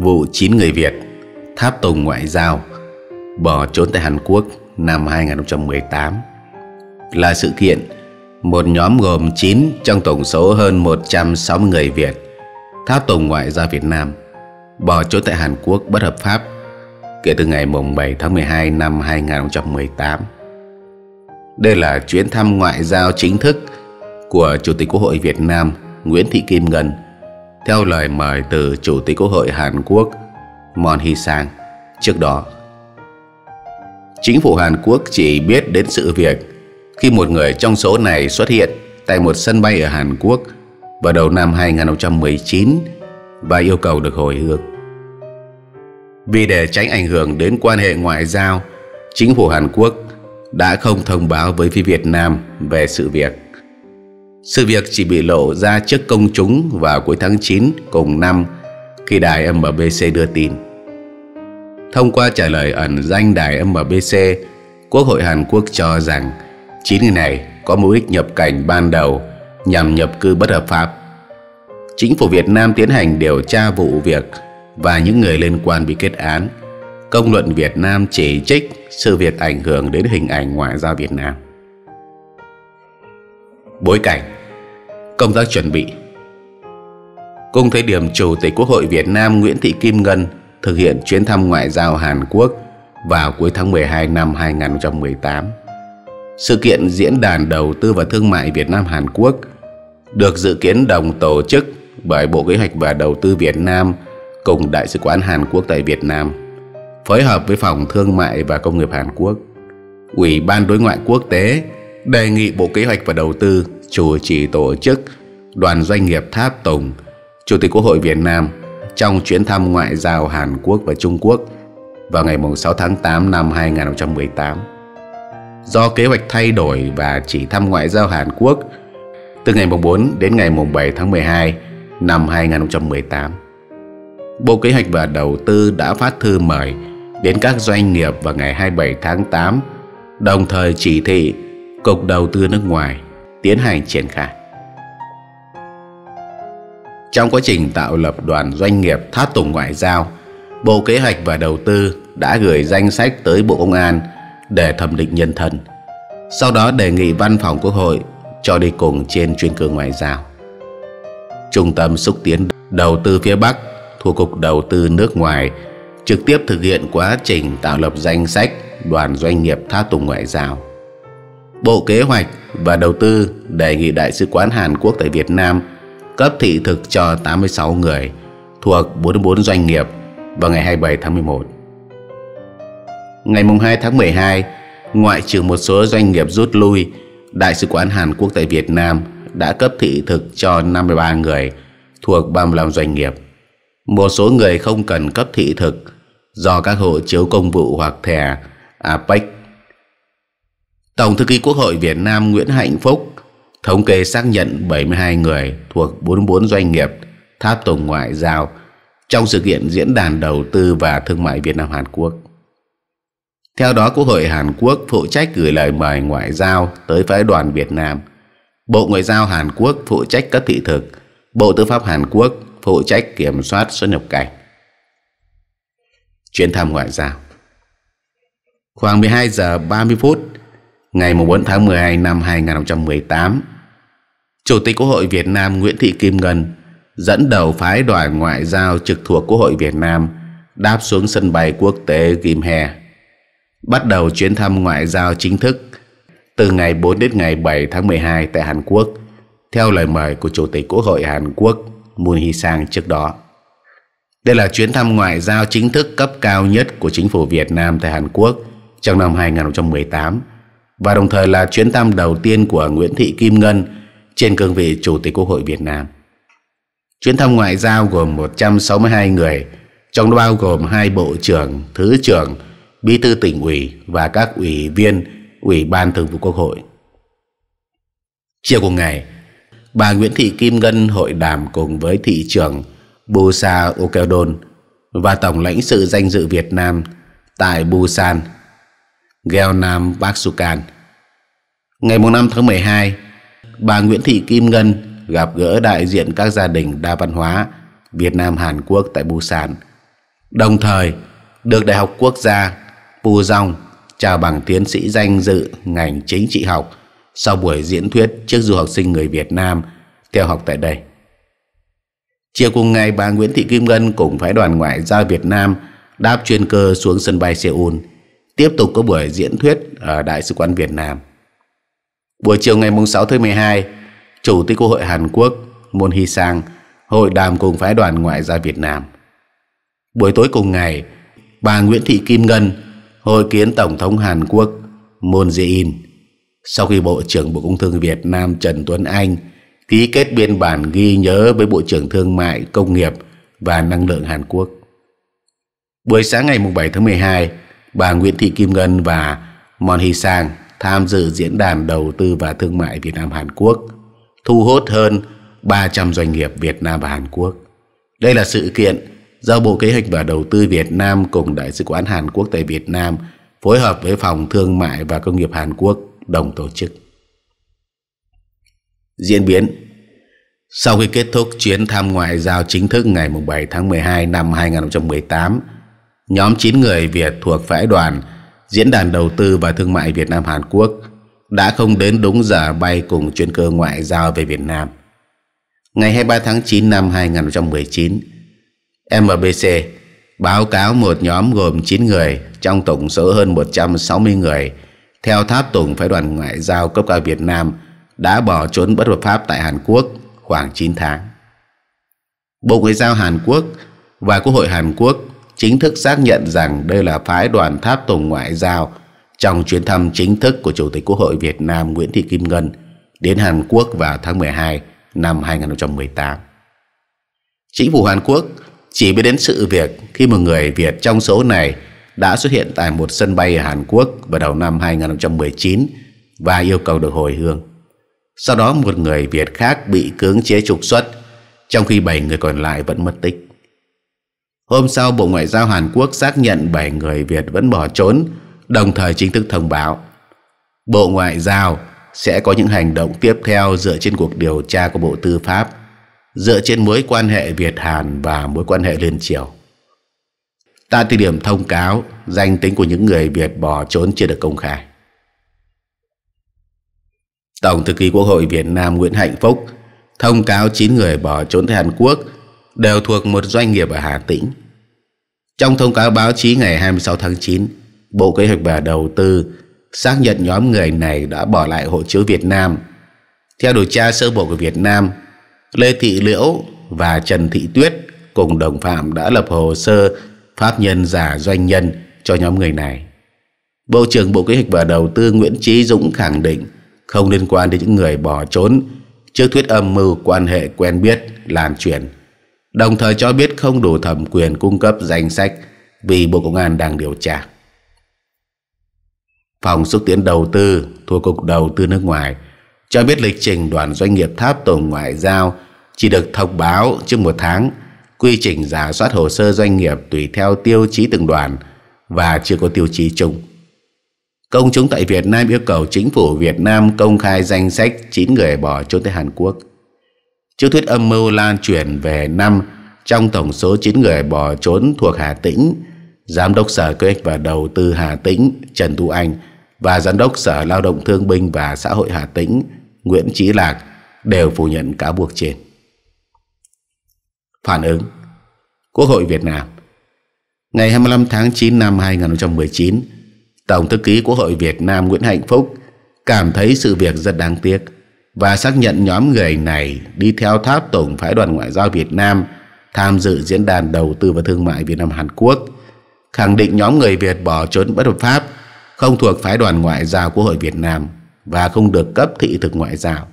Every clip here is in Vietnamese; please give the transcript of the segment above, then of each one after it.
vụ 9 người Việt tháp tùng ngoại giao bỏ trốn tại Hàn Quốc năm 2018 là sự kiện một nhóm gồm 9 trong tổng số hơn 160 người Việt tháp tùng ngoại giao Việt Nam bỏ trốn tại Hàn Quốc bất hợp pháp kể từ ngày 7 tháng 12 năm 2018. Đây là chuyến thăm ngoại giao chính thức của Chủ tịch Quốc hội Việt Nam Nguyễn Thị Kim Ngân – theo lời mời từ Chủ tịch Quốc hội Hàn Quốc Mon Hee-sang trước đó. Chính phủ Hàn Quốc chỉ biết đến sự việc khi một người trong số này xuất hiện tại một sân bay ở Hàn Quốc vào đầu năm 2019 và yêu cầu được hồi hương. Vì để tránh ảnh hưởng đến quan hệ ngoại giao, chính phủ Hàn Quốc đã không thông báo với phía Việt Nam về sự việc. Sự việc chỉ bị lộ ra trước công chúng vào cuối tháng 9 cùng năm khi đài MBC đưa tin. Thông qua trả lời ẩn danh đài MBC, Quốc hội Hàn Quốc cho rằng 9 người này có mục đích nhập cảnh ban đầu nhằm nhập cư bất hợp pháp. Chính phủ Việt Nam tiến hành điều tra vụ việc và những người liên quan bị kết án. Công luận Việt Nam chỉ trích sự việc ảnh hưởng đến hình ảnh ngoại giao Việt Nam. Bối cảnh Công tác chuẩn bị Cùng thời điểm Chủ tịch Quốc hội Việt Nam Nguyễn Thị Kim Ngân thực hiện chuyến thăm ngoại giao Hàn Quốc vào cuối tháng 12 năm 2018. Sự kiện Diễn đàn Đầu tư và Thương mại Việt Nam Hàn Quốc được dự kiến đồng tổ chức bởi Bộ Kế hoạch và Đầu tư Việt Nam cùng Đại sứ quán Hàn Quốc tại Việt Nam, phối hợp với Phòng Thương mại và Công nghiệp Hàn Quốc, Ủy ban Đối ngoại Quốc tế đề nghị Bộ Kế hoạch và Đầu tư chủ trì tổ chức đoàn doanh nghiệp Tháp Tùng, Chủ tịch Quốc hội Việt Nam trong chuyến thăm ngoại giao Hàn Quốc và Trung Quốc vào ngày 6 tháng 8 năm 2018. Do kế hoạch thay đổi và chỉ thăm ngoại giao Hàn Quốc từ ngày 4 đến ngày 7 tháng 12 năm 2018. Bộ Kế hoạch và Đầu tư đã phát thư mời đến các doanh nghiệp vào ngày 27 tháng 8, đồng thời chỉ thị cục đầu tư nước ngoài tiến hành triển khai. Trong quá trình tạo lập đoàn doanh nghiệp tháp tùng ngoại giao, Bộ Kế hoạch và Đầu tư đã gửi danh sách tới Bộ Công an để thẩm định nhân thân, sau đó đề nghị Văn phòng Quốc hội cho đi cùng trên chuyên cơ ngoại giao. Trung tâm xúc tiến đầu tư phía Bắc thuộc Cục Đầu tư nước ngoài trực tiếp thực hiện quá trình tạo lập danh sách đoàn doanh nghiệp tháp tùng ngoại giao Bộ Kế hoạch và Đầu tư đề nghị Đại sứ quán Hàn Quốc tại Việt Nam cấp thị thực cho 86 người thuộc 44 doanh nghiệp vào ngày 27 tháng 11. Ngày 2 tháng 12, ngoại trừ một số doanh nghiệp rút lui, Đại sứ quán Hàn Quốc tại Việt Nam đã cấp thị thực cho 53 người thuộc 35 doanh nghiệp. Một số người không cần cấp thị thực do các hộ chiếu công vụ hoặc thẻ APEC Tổng thư ký Quốc hội Việt Nam Nguyễn Hạnh Phúc thống kê xác nhận 72 người thuộc 44 doanh nghiệp tháp tùng ngoại giao trong sự kiện diễn đàn đầu tư và thương mại Việt Nam Hàn Quốc. Theo đó, Quốc hội Hàn Quốc phụ trách gửi lời mời ngoại giao tới phái đoàn Việt Nam, Bộ Ngoại giao Hàn Quốc phụ trách các thị thực, Bộ Tư pháp Hàn Quốc phụ trách kiểm soát xuất nhập cảnh. Chuyến thăm ngoại giao Khoảng 12 giờ 30 phút, ngày 4 tháng 12 năm 2018. Chủ tịch Quốc hội Việt Nam Nguyễn Thị Kim Ngân dẫn đầu phái đoàn ngoại giao trực thuộc Quốc hội Việt Nam đáp xuống sân bay quốc tế Kim Hè, bắt đầu chuyến thăm ngoại giao chính thức từ ngày 4 đến ngày 7 tháng 12 tại Hàn Quốc, theo lời mời của Chủ tịch Quốc hội Hàn Quốc Moon Hee-sang trước đó. Đây là chuyến thăm ngoại giao chính thức cấp cao nhất của chính phủ Việt Nam tại Hàn Quốc trong năm 2018 và đồng thời là chuyến thăm đầu tiên của Nguyễn Thị Kim Ngân trên cương vị Chủ tịch Quốc hội Việt Nam. Chuyến thăm ngoại giao gồm 162 người, trong đó bao gồm hai bộ trưởng, thứ trưởng, bí thư tỉnh ủy và các ủy viên Ủy ban Thường vụ Quốc hội. Chiều cùng ngày, bà Nguyễn Thị Kim Ngân hội đàm cùng với thị trưởng Busa Okeodon và tổng lãnh sự danh dự Việt Nam tại Busan Geonam Baksukan. Ngày 5 tháng 12, bà Nguyễn Thị Kim Ngân gặp gỡ đại diện các gia đình đa văn hóa Việt Nam Hàn Quốc tại Busan, đồng thời được Đại học Quốc gia Pujong chào bằng tiến sĩ danh dự ngành chính trị học sau buổi diễn thuyết trước du học sinh người Việt Nam theo học tại đây. Chiều cùng ngày, bà Nguyễn Thị Kim Ngân cùng phái đoàn ngoại giao Việt Nam đáp chuyên cơ xuống sân bay Seoul tiếp tục có buổi diễn thuyết ở Đại sứ quán Việt Nam. Buổi chiều ngày 6 tháng 12, Chủ tịch Quốc hội Hàn Quốc Moon Hee Sang hội đàm cùng phái đoàn ngoại giao Việt Nam. Buổi tối cùng ngày, bà Nguyễn Thị Kim Ngân hội kiến Tổng thống Hàn Quốc Moon Jae-in sau khi Bộ trưởng Bộ Công Thương Việt Nam Trần Tuấn Anh ký kết biên bản ghi nhớ với Bộ trưởng Thương mại, Công nghiệp và Năng lượng Hàn Quốc. Buổi sáng ngày 7 tháng 12, bà Nguyễn Thị Kim Ngân và Mon Hee Sang tham dự diễn đàn đầu tư và thương mại Việt Nam Hàn Quốc, thu hút hơn 300 doanh nghiệp Việt Nam và Hàn Quốc. Đây là sự kiện do Bộ Kế hoạch và Đầu tư Việt Nam cùng Đại sứ quán Hàn Quốc tại Việt Nam phối hợp với Phòng Thương mại và Công nghiệp Hàn Quốc đồng tổ chức. Diễn biến Sau khi kết thúc chuyến thăm ngoại giao chính thức ngày 7 tháng 12 năm 2018, nhóm 9 người Việt thuộc phái đoàn Diễn đàn Đầu tư và Thương mại Việt Nam Hàn Quốc đã không đến đúng giờ bay cùng chuyên cơ ngoại giao về Việt Nam. Ngày 23 tháng 9 năm 2019, MBC báo cáo một nhóm gồm 9 người trong tổng số hơn 160 người theo tháp tùng phái đoàn ngoại giao cấp cao Việt Nam đã bỏ trốn bất hợp pháp tại Hàn Quốc khoảng 9 tháng. Bộ Ngoại giao Hàn Quốc và Quốc hội Hàn Quốc chính thức xác nhận rằng đây là phái đoàn tháp tùng ngoại giao trong chuyến thăm chính thức của Chủ tịch Quốc hội Việt Nam Nguyễn Thị Kim Ngân đến Hàn Quốc vào tháng 12 năm 2018. Chính phủ Hàn Quốc chỉ biết đến sự việc khi một người Việt trong số này đã xuất hiện tại một sân bay ở Hàn Quốc vào đầu năm 2019 và yêu cầu được hồi hương. Sau đó một người Việt khác bị cưỡng chế trục xuất, trong khi 7 người còn lại vẫn mất tích. Hôm sau, Bộ Ngoại giao Hàn Quốc xác nhận 7 người Việt vẫn bỏ trốn, đồng thời chính thức thông báo. Bộ Ngoại giao sẽ có những hành động tiếp theo dựa trên cuộc điều tra của Bộ Tư pháp, dựa trên mối quan hệ Việt-Hàn và mối quan hệ liên triều. Tại thời điểm thông cáo, danh tính của những người Việt bỏ trốn chưa được công khai. Tổng thư ký Quốc hội Việt Nam Nguyễn Hạnh Phúc thông cáo 9 người bỏ trốn tới Hàn Quốc – đều thuộc một doanh nghiệp ở Hà Tĩnh. Trong thông cáo báo chí ngày 26 tháng 9, Bộ Kế hoạch và Đầu tư xác nhận nhóm người này đã bỏ lại hộ chiếu Việt Nam. Theo điều tra sơ bộ của Việt Nam, Lê Thị Liễu và Trần Thị Tuyết cùng đồng phạm đã lập hồ sơ pháp nhân giả doanh nhân cho nhóm người này. Bộ trưởng Bộ Kế hoạch và Đầu tư Nguyễn Trí Dũng khẳng định không liên quan đến những người bỏ trốn trước thuyết âm mưu quan hệ quen biết lan truyền đồng thời cho biết không đủ thẩm quyền cung cấp danh sách vì Bộ Công an đang điều tra. Phòng xúc tiến đầu tư thuộc Cục Đầu tư nước ngoài cho biết lịch trình đoàn doanh nghiệp tháp tùng ngoại giao chỉ được thông báo trước một tháng, quy trình giả soát hồ sơ doanh nghiệp tùy theo tiêu chí từng đoàn và chưa có tiêu chí chung. Công chúng tại Việt Nam yêu cầu chính phủ Việt Nam công khai danh sách 9 người bỏ trốn tới Hàn Quốc – Trước thuyết âm mưu lan truyền về năm trong tổng số 9 người bỏ trốn thuộc Hà Tĩnh, Giám đốc Sở Kế hoạch và Đầu tư Hà Tĩnh Trần Thu Anh và Giám đốc Sở Lao động Thương binh và Xã hội Hà Tĩnh Nguyễn Chí Lạc đều phủ nhận cáo buộc trên. Phản ứng Quốc hội Việt Nam Ngày 25 tháng 9 năm 2019, Tổng thư ký Quốc hội Việt Nam Nguyễn Hạnh Phúc cảm thấy sự việc rất đáng tiếc và xác nhận nhóm người này đi theo tháp tổng phái đoàn ngoại giao Việt Nam tham dự diễn đàn đầu tư và thương mại Việt Nam Hàn Quốc, khẳng định nhóm người Việt bỏ trốn bất hợp pháp, không thuộc phái đoàn ngoại giao của Hội Việt Nam và không được cấp thị thực ngoại giao.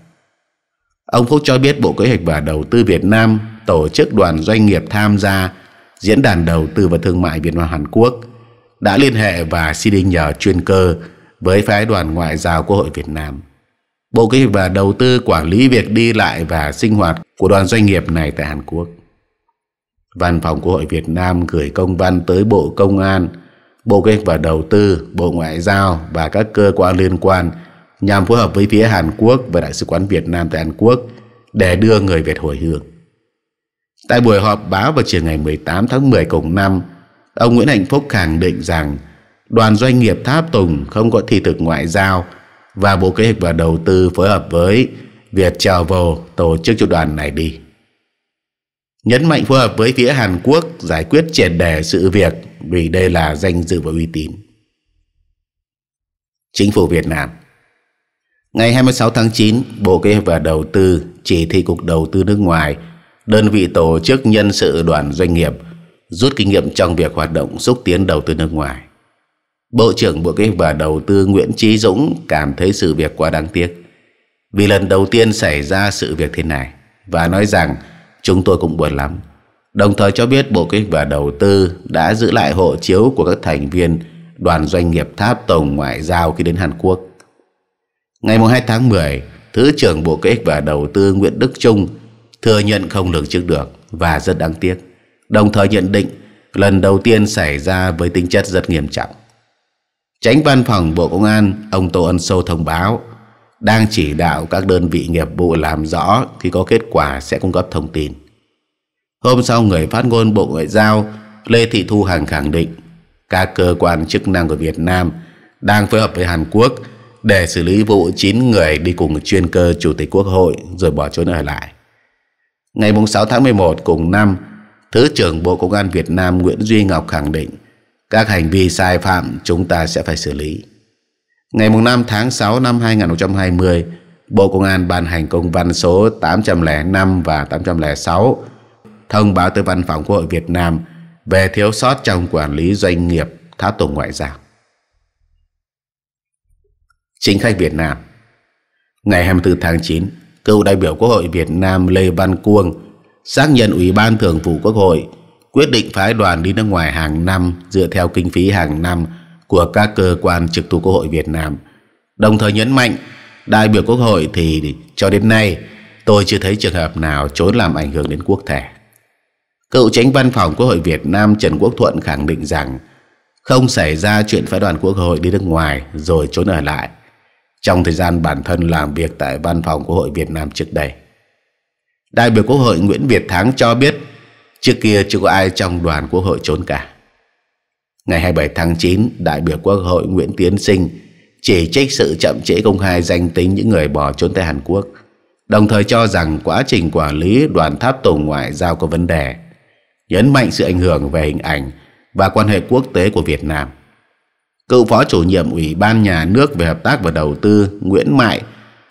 Ông Phúc cho biết Bộ Kế hoạch và Đầu tư Việt Nam tổ chức đoàn doanh nghiệp tham gia Diễn đàn Đầu tư và Thương mại Việt Nam Hàn Quốc đã liên hệ và xin nhờ chuyên cơ với phái đoàn ngoại giao của Hội Việt Nam. Bộ Kế hoạch và Đầu tư quản lý việc đi lại và sinh hoạt của đoàn doanh nghiệp này tại Hàn Quốc. Văn phòng Quốc hội Việt Nam gửi công văn tới Bộ Công an, Bộ Kế hoạch và Đầu tư, Bộ Ngoại giao và các cơ quan liên quan nhằm phối hợp với phía Hàn Quốc và Đại sứ quán Việt Nam tại Hàn Quốc để đưa người Việt hồi hương. Tại buổi họp báo vào chiều ngày 18 tháng 10 cùng năm, ông Nguyễn Hạnh Phúc khẳng định rằng đoàn doanh nghiệp Tháp Tùng không có thị thực ngoại giao – và Bộ Kế hoạch và Đầu tư phối hợp với Việt chào Travel tổ chức cho đoàn này đi. Nhấn mạnh phối hợp với phía Hàn Quốc giải quyết triệt đề sự việc vì đây là danh dự và uy tín. Chính phủ Việt Nam Ngày 26 tháng 9, Bộ Kế hoạch và Đầu tư chỉ thị Cục Đầu tư nước ngoài, đơn vị tổ chức nhân sự đoàn doanh nghiệp rút kinh nghiệm trong việc hoạt động xúc tiến đầu tư nước ngoài. Bộ trưởng Bộ Kế hoạch và Đầu tư Nguyễn Chí Dũng cảm thấy sự việc quá đáng tiếc vì lần đầu tiên xảy ra sự việc thế này và nói rằng chúng tôi cũng buồn lắm. Đồng thời cho biết Bộ Kế hoạch và Đầu tư đã giữ lại hộ chiếu của các thành viên đoàn doanh nghiệp Tháp Tổng Ngoại giao khi đến Hàn Quốc. Ngày 2 tháng 10, Thứ trưởng Bộ Kế hoạch và Đầu tư Nguyễn Đức Trung thừa nhận không lường trước được và rất đáng tiếc. Đồng thời nhận định lần đầu tiên xảy ra với tính chất rất nghiêm trọng. Tránh văn phòng Bộ Công an, ông Tô Ân sâu thông báo đang chỉ đạo các đơn vị nghiệp vụ làm rõ khi có kết quả sẽ cung cấp thông tin. Hôm sau, người phát ngôn Bộ Ngoại giao Lê Thị Thu Hằng khẳng định các cơ quan chức năng của Việt Nam đang phối hợp với Hàn Quốc để xử lý vụ 9 người đi cùng chuyên cơ Chủ tịch Quốc hội rồi bỏ trốn ở lại. Ngày 6 tháng 11 cùng năm, Thứ trưởng Bộ Công an Việt Nam Nguyễn Duy Ngọc khẳng định các hành vi sai phạm chúng ta sẽ phải xử lý. Ngày 5 tháng 6 năm 2020, Bộ Công an ban hành công văn số 805 và 806 thông báo tới Văn phòng Quốc hội Việt Nam về thiếu sót trong quản lý doanh nghiệp tháo tùng ngoại giao. Chính khách Việt Nam Ngày 24 tháng 9, cựu đại biểu Quốc hội Việt Nam Lê Văn Cuông xác nhận Ủy ban Thường vụ Quốc hội quyết định phái đoàn đi nước ngoài hàng năm dựa theo kinh phí hàng năm của các cơ quan trực thuộc Quốc hội Việt Nam. Đồng thời nhấn mạnh, đại biểu Quốc hội thì cho đến nay tôi chưa thấy trường hợp nào trốn làm ảnh hưởng đến quốc thể. Cựu tránh văn phòng Quốc hội Việt Nam Trần Quốc Thuận khẳng định rằng không xảy ra chuyện phái đoàn Quốc hội đi nước ngoài rồi trốn ở lại trong thời gian bản thân làm việc tại văn phòng Quốc hội Việt Nam trước đây. Đại biểu Quốc hội Nguyễn Việt Thắng cho biết Trước kia chưa có ai trong đoàn quốc hội trốn cả. Ngày 27 tháng 9, đại biểu quốc hội Nguyễn Tiến Sinh chỉ trích sự chậm trễ công khai danh tính những người bỏ trốn tại Hàn Quốc, đồng thời cho rằng quá trình quản lý đoàn tháp tùng ngoại giao có vấn đề, nhấn mạnh sự ảnh hưởng về hình ảnh và quan hệ quốc tế của Việt Nam. Cựu phó chủ nhiệm Ủy ban Nhà nước về Hợp tác và Đầu tư Nguyễn Mại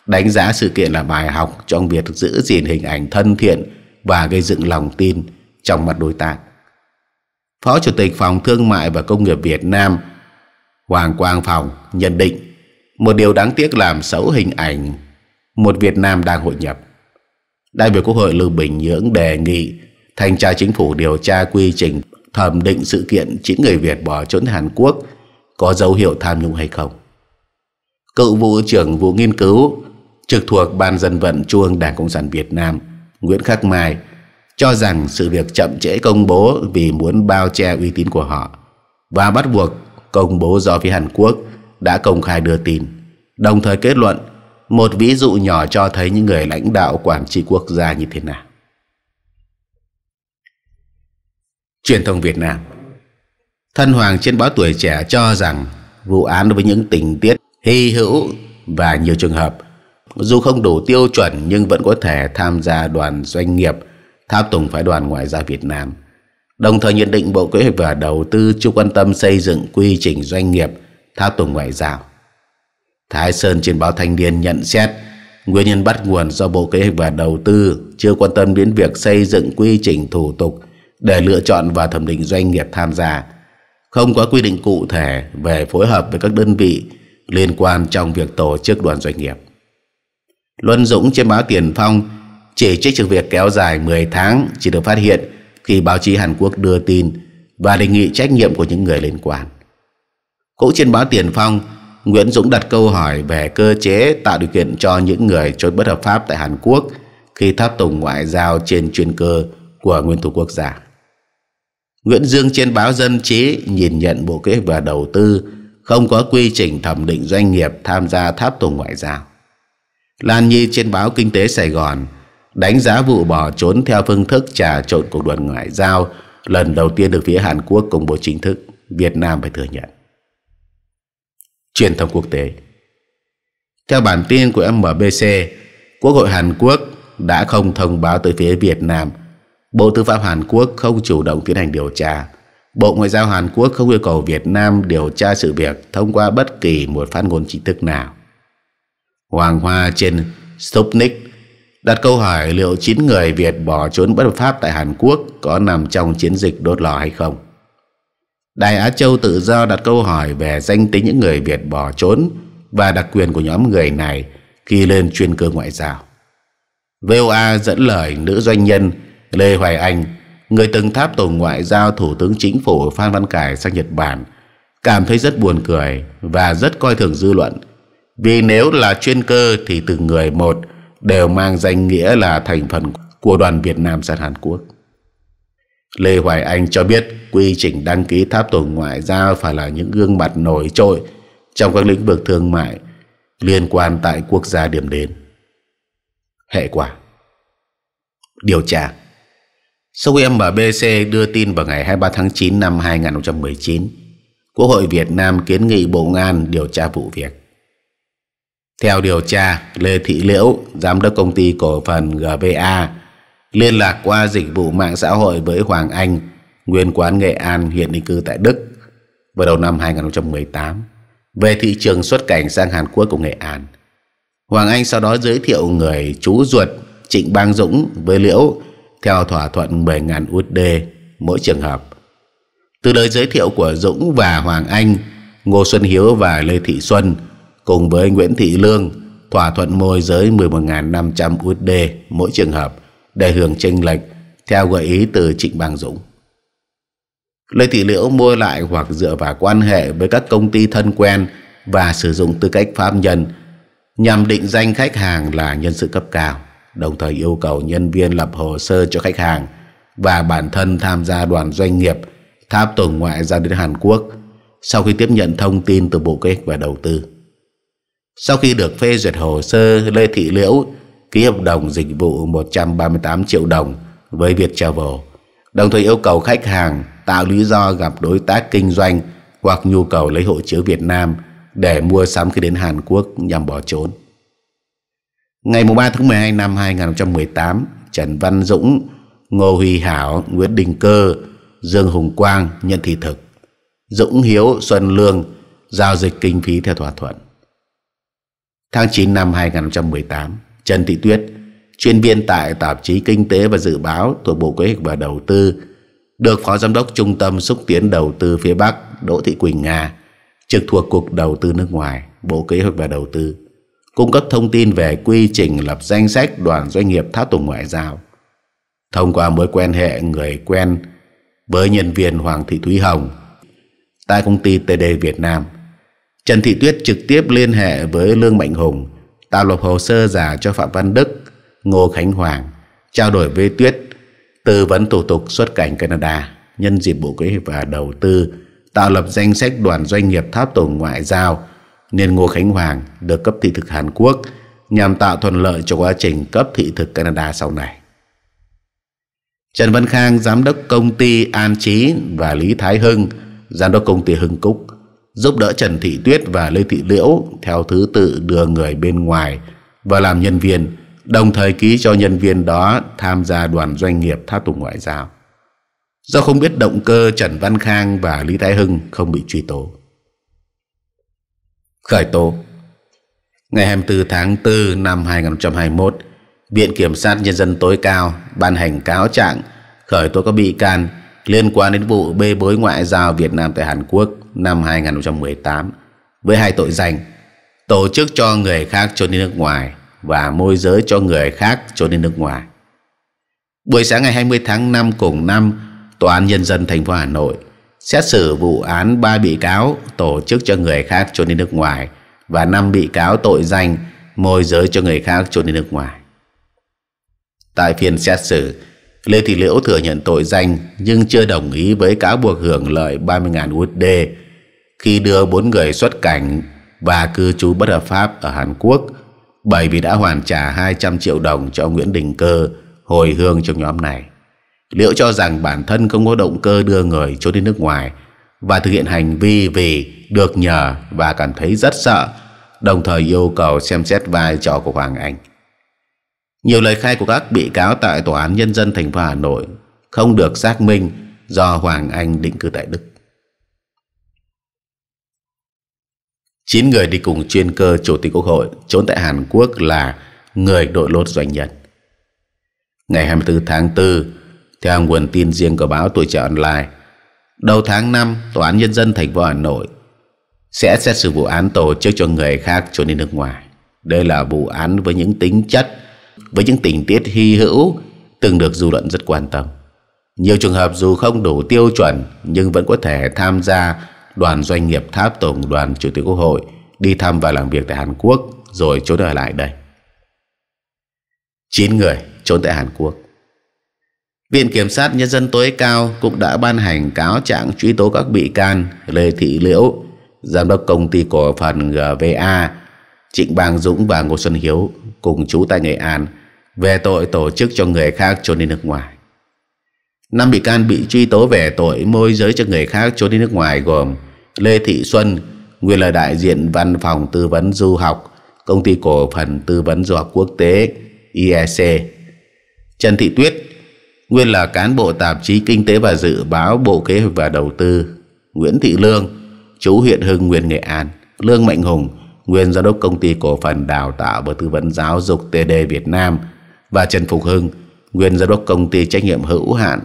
đánh giá sự kiện là bài học trong việc giữ gìn hình ảnh thân thiện và gây dựng lòng tin – trong mặt đối tác. Phó Chủ tịch Phòng Thương mại và Công nghiệp Việt Nam Hoàng Quang Phòng nhận định một điều đáng tiếc làm xấu hình ảnh một Việt Nam đang hội nhập. Đại biểu Quốc hội Lưu Bình Nhưỡng đề nghị Thanh tra Chính phủ điều tra quy trình thẩm định sự kiện 9 người Việt bỏ trốn Hàn Quốc có dấu hiệu tham nhũng hay không. Cựu vụ trưởng vụ nghiên cứu trực thuộc Ban dân vận Trung ương Đảng Cộng sản Việt Nam Nguyễn Khắc Mai cho rằng sự việc chậm trễ công bố vì muốn bao che uy tín của họ và bắt buộc công bố do phía Hàn Quốc đã công khai đưa tin. Đồng thời kết luận một ví dụ nhỏ cho thấy những người lãnh đạo quản trị quốc gia như thế nào. Truyền thông Việt Nam Thân Hoàng trên báo tuổi trẻ cho rằng vụ án với những tình tiết hy hữu và nhiều trường hợp dù không đủ tiêu chuẩn nhưng vẫn có thể tham gia đoàn doanh nghiệp Tháp Tùng phái đoàn ngoại giao Việt Nam. Đồng thời nhận định Bộ Kế hoạch và Đầu tư chưa quan tâm xây dựng quy trình doanh nghiệp tháp tùng ngoại giao. Thái Sơn trên báo Thanh niên nhận xét nguyên nhân bắt nguồn do Bộ Kế hoạch và Đầu tư chưa quan tâm đến việc xây dựng quy trình thủ tục để lựa chọn và thẩm định doanh nghiệp tham gia, không có quy định cụ thể về phối hợp với các đơn vị liên quan trong việc tổ chức đoàn doanh nghiệp. Luân Dũng trên báo Tiền Phong chỉ trích sự việc kéo dài 10 tháng chỉ được phát hiện khi báo chí Hàn Quốc đưa tin và đề nghị trách nhiệm của những người liên quan. Cũng trên báo Tiền Phong, Nguyễn Dũng đặt câu hỏi về cơ chế tạo điều kiện cho những người trốn bất hợp pháp tại Hàn Quốc khi tháp tùng ngoại giao trên chuyên cơ của nguyên thủ quốc gia. Nguyễn Dương trên báo Dân Trí nhìn nhận Bộ Kế và Đầu tư không có quy trình thẩm định doanh nghiệp tham gia tháp tùng ngoại giao. Lan Nhi trên báo Kinh tế Sài Gòn đánh giá vụ bỏ trốn theo phương thức trà trộn cuộc đoàn ngoại giao lần đầu tiên được phía Hàn Quốc công bố chính thức, Việt Nam phải thừa nhận. Truyền thông quốc tế Theo bản tin của MBC, Quốc hội Hàn Quốc đã không thông báo tới phía Việt Nam. Bộ Tư pháp Hàn Quốc không chủ động tiến hành điều tra. Bộ Ngoại giao Hàn Quốc không yêu cầu Việt Nam điều tra sự việc thông qua bất kỳ một phát ngôn chính thức nào. Hoàng Hoa trên Stupnik đặt câu hỏi liệu 9 người Việt bỏ trốn bất hợp pháp tại Hàn Quốc có nằm trong chiến dịch đốt lò hay không. Đài Á Châu tự do đặt câu hỏi về danh tính những người Việt bỏ trốn và đặc quyền của nhóm người này khi lên chuyên cơ ngoại giao. VOA dẫn lời nữ doanh nhân Lê Hoài Anh, người từng tháp tùng ngoại giao Thủ tướng Chính phủ Phan Văn Khải sang Nhật Bản, cảm thấy rất buồn cười và rất coi thường dư luận. Vì nếu là chuyên cơ thì từng người một – đều mang danh nghĩa là thành phần của đoàn Việt Nam sang Hàn Quốc. Lê Hoài Anh cho biết quy trình đăng ký tháp tùng ngoại giao phải là những gương mặt nổi trội trong các lĩnh vực thương mại liên quan tại quốc gia điểm đến. Hệ quả Điều tra Sau khi MBC đưa tin vào ngày 23 tháng 9 năm 2019, Quốc hội Việt Nam kiến nghị Bộ Ngan điều tra vụ việc. Theo điều tra, Lê Thị Liễu, giám đốc công ty cổ phần GVA, liên lạc qua dịch vụ mạng xã hội với Hoàng Anh, nguyên quán Nghệ An hiện định cư tại Đức vào đầu năm 2018 về thị trường xuất cảnh sang Hàn Quốc của Nghệ An. Hoàng Anh sau đó giới thiệu người chú ruột Trịnh Bang Dũng với Liễu theo thỏa thuận 10.000 USD mỗi trường hợp. Từ lời giới thiệu của Dũng và Hoàng Anh, Ngô Xuân Hiếu và Lê Thị Xuân – cùng với Nguyễn Thị Lương thỏa thuận môi giới 11.500 USD mỗi trường hợp để hưởng chênh lệch theo gợi ý từ Trịnh Bang Dũng. Lê Thị Liễu mua lại hoặc dựa vào quan hệ với các công ty thân quen và sử dụng tư cách pháp nhân nhằm định danh khách hàng là nhân sự cấp cao, đồng thời yêu cầu nhân viên lập hồ sơ cho khách hàng và bản thân tham gia đoàn doanh nghiệp tháp tùng ngoại ra đến Hàn Quốc sau khi tiếp nhận thông tin từ Bộ Kế hoạch và Đầu tư. Sau khi được phê duyệt hồ sơ, Lê Thị Liễu ký hợp đồng dịch vụ 138 triệu đồng với Việt Travel, đồng thời yêu cầu khách hàng tạo lý do gặp đối tác kinh doanh hoặc nhu cầu lấy hộ chiếu Việt Nam để mua sắm khi đến Hàn Quốc nhằm bỏ trốn. Ngày 3 tháng 12 năm 2018, Trần Văn Dũng, Ngô Huy Hảo, Nguyễn Đình Cơ, Dương Hùng Quang nhận thị thực. Dũng Hiếu, Xuân Lương giao dịch kinh phí theo thỏa thuận. Tháng 9 năm 2018, Trần Thị Tuyết, chuyên viên tại tạp chí Kinh tế và Dự báo thuộc Bộ Kế hoạch và Đầu tư, được Phó Giám đốc Trung tâm Xúc tiến Đầu tư phía Bắc Đỗ Thị Quỳnh Nga, trực thuộc Cục Đầu tư nước ngoài, Bộ Kế hoạch và Đầu tư, cung cấp thông tin về quy trình lập danh sách đoàn doanh nghiệp tháp tùng ngoại giao. Thông qua mối quan hệ người quen với nhân viên Hoàng Thị Thúy Hồng tại công ty TD Việt Nam, Trần Thị Tuyết trực tiếp liên hệ với Lương Mạnh Hùng, tạo lập hồ sơ giả cho Phạm Văn Đức, Ngô Khánh Hoàng, trao đổi với Tuyết, tư vấn thủ tục xuất cảnh Canada, nhân dịp Bộ Kế và Đầu tư, tạo lập danh sách đoàn doanh nghiệp tháp tùng ngoại giao, nên Ngô Khánh Hoàng được cấp thị thực Hàn Quốc nhằm tạo thuận lợi cho quá trình cấp thị thực Canada sau này. Trần Văn Khang, giám đốc công ty An Chí và Lý Thái Hưng, giám đốc công ty Hưng Cúc giúp đỡ Trần Thị Tuyết và Lê Thị Liễu theo thứ tự đưa người bên ngoài và làm nhân viên, đồng thời ký cho nhân viên đó tham gia đoàn doanh nghiệp tha tù ngoại giao. Do không biết động cơ Trần Văn Khang và Lý Thái Hưng không bị truy tố. Khởi tố Ngày 24 tháng 4 năm 2021, Viện Kiểm sát Nhân dân tối cao ban hành cáo trạng khởi tố các bị can liên quan đến vụ bê bối ngoại giao Việt Nam tại Hàn Quốc năm 2018 với hai tội danh tổ chức cho người khác trốn đi nước ngoài và môi giới cho người khác trốn đi nước ngoài. Buổi sáng ngày 20 tháng 5 cùng năm, Tòa án Nhân dân thành phố Hà Nội xét xử vụ án ba bị cáo tổ chức cho người khác trốn đi nước ngoài và năm bị cáo tội danh môi giới cho người khác trốn đi nước ngoài. Tại phiên xét xử, Lê Thị Liễu thừa nhận tội danh nhưng chưa đồng ý với cáo buộc hưởng lợi 30.000 USD khi đưa bốn người xuất cảnh và cư trú bất hợp pháp ở Hàn Quốc bởi vì đã hoàn trả 200 triệu đồng cho Nguyễn Đình Cơ hồi hương trong nhóm này. Liệu cho rằng bản thân không có động cơ đưa người trốn đi nước ngoài và thực hiện hành vi vì được nhờ và cảm thấy rất sợ, đồng thời yêu cầu xem xét vai trò của Hoàng Anh. Nhiều lời khai của các bị cáo tại Tòa án Nhân dân thành phố Hà Nội không được xác minh do Hoàng Anh định cư tại Đức. 9 người đi cùng chuyên cơ chủ tịch quốc hội trốn tại Hàn Quốc là người đội lốt doanh nhân. Ngày 24 tháng 4, theo nguồn tin riêng của báo Tuổi Trẻ Online, đầu tháng 5, Tòa án Nhân dân thành phố Hà Nội sẽ xét xử vụ án tổ chức cho người khác trốn đi nước ngoài. Đây là vụ án với những tính chất, với những tình tiết hy hữu từng được dư luận rất quan tâm. Nhiều trường hợp dù không đủ tiêu chuẩn nhưng vẫn có thể tham gia đoàn doanh nghiệp tháp tùng đoàn chủ tịch quốc hội đi thăm và làm việc tại Hàn Quốc rồi trốn ở lại đây. 9 người trốn tại Hàn Quốc. Viện Kiểm sát Nhân dân tối cao cũng đã ban hành cáo trạng truy tố các bị can Lê Thị Liễu, Giám đốc Công ty Cổ phần GVA, Trịnh Bang Dũng và Ngô Xuân Hiếu cùng chú tại Nghệ An về tội tổ chức cho người khác trốn đi nước ngoài. Năm bị can bị truy tố về tội môi giới cho người khác trốn đi nước ngoài gồm Lê Thị Xuân, nguyên là đại diện văn phòng tư vấn du học, công ty cổ phần tư vấn du học quốc tế IEC. Trần Thị Tuyết, nguyên là cán bộ tạp chí Kinh tế và Dự báo Bộ Kế hoạch và Đầu tư. Nguyễn Thị Lương, chú huyện Hưng, Nguyên Nghệ An. Lương Mạnh Hùng, nguyên giám đốc công ty cổ phần đào tạo và tư vấn giáo dục TD Việt Nam và Trần Phục Hưng, nguyên giám đốc công ty trách nhiệm hữu hạn,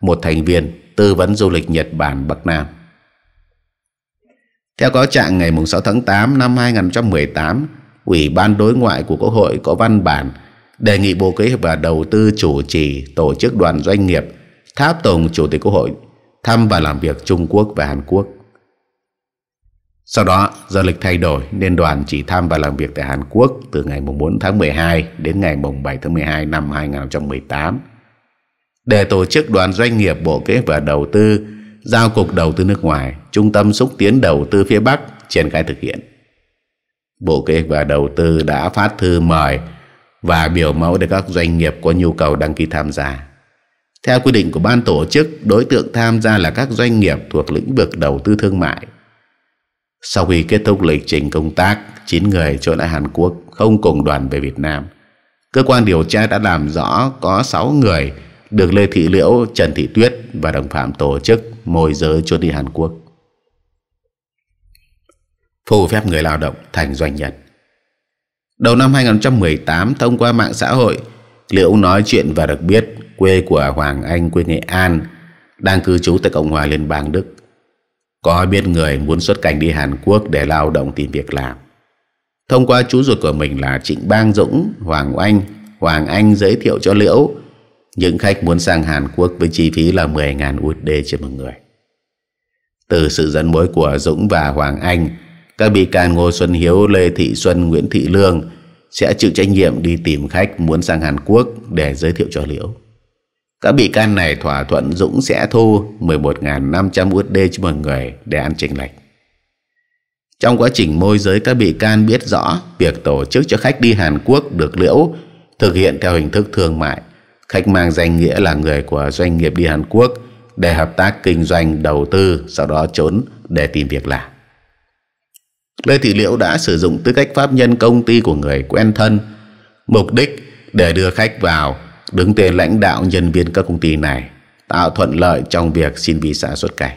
một thành viên tư vấn du lịch Nhật Bản Bắc Nam. Theo cáo trạng ngày 6 tháng 8 năm 2018, Ủy ban đối ngoại của Quốc hội có văn bản đề nghị Bộ Kế hoạch và Đầu tư chủ trì tổ chức đoàn doanh nghiệp tháp tùng Chủ tịch Quốc hội thăm và làm việc Trung Quốc và Hàn Quốc. Sau đó, do lịch thay đổi nên đoàn chỉ thăm và làm việc tại Hàn Quốc từ ngày 4 tháng 12 đến ngày 7 tháng 12 năm 2018 để tổ chức đoàn doanh nghiệp Bộ Kế hoạch và Đầu tư giao cục đầu tư nước ngoài, trung tâm xúc tiến đầu tư phía Bắc triển khai thực hiện. Bộ Kế hoạch và Đầu tư đã phát thư mời và biểu mẫu để các doanh nghiệp có nhu cầu đăng ký tham gia. Theo quy định của ban tổ chức, đối tượng tham gia là các doanh nghiệp thuộc lĩnh vực đầu tư thương mại. Sau khi kết thúc lịch trình công tác, 9 người trốn ở Hàn Quốc không cùng đoàn về Việt Nam. Cơ quan điều tra đã làm rõ có 6 người được Lê Thị Liễu, Trần Thị Tuyết và đồng phạm tổ chức môi giới cho đi Hàn Quốc phù phép người lao động thành doanh nhân đầu năm 2018 thông qua mạng xã hội Liễu nói chuyện và được biết quê của Hoàng Anh quê Nghệ An đang cư trú tại Cộng hòa Liên bang Đức có biết người muốn xuất cảnh đi Hàn Quốc để lao động tìm việc làm thông qua chú ruột của mình là Trịnh Bang Dũng Hoàng Anh Hoàng Anh giới thiệu cho Liễu những khách muốn sang Hàn Quốc với chi phí là 10.000 USD trên một người. Từ sự dẫn mối của Dũng và Hoàng Anh, các bị can Ngô Xuân Hiếu, Lê Thị Xuân, Nguyễn Thị Lương sẽ chịu trách nhiệm đi tìm khách muốn sang Hàn Quốc để giới thiệu cho Liễu. Các bị can này thỏa thuận Dũng sẽ thu 11.500 USD cho một người để ăn chênh lệch. Trong quá trình môi giới các bị can biết rõ việc tổ chức cho khách đi Hàn Quốc được liễu thực hiện theo hình thức thương mại khách mang danh nghĩa là người của doanh nghiệp đi Hàn Quốc để hợp tác kinh doanh đầu tư sau đó trốn để tìm việc làm Lê Thị Liễu đã sử dụng tư cách pháp nhân công ty của người quen thân mục đích để đưa khách vào đứng tên lãnh đạo nhân viên các công ty này tạo thuận lợi trong việc xin visa xuất cảnh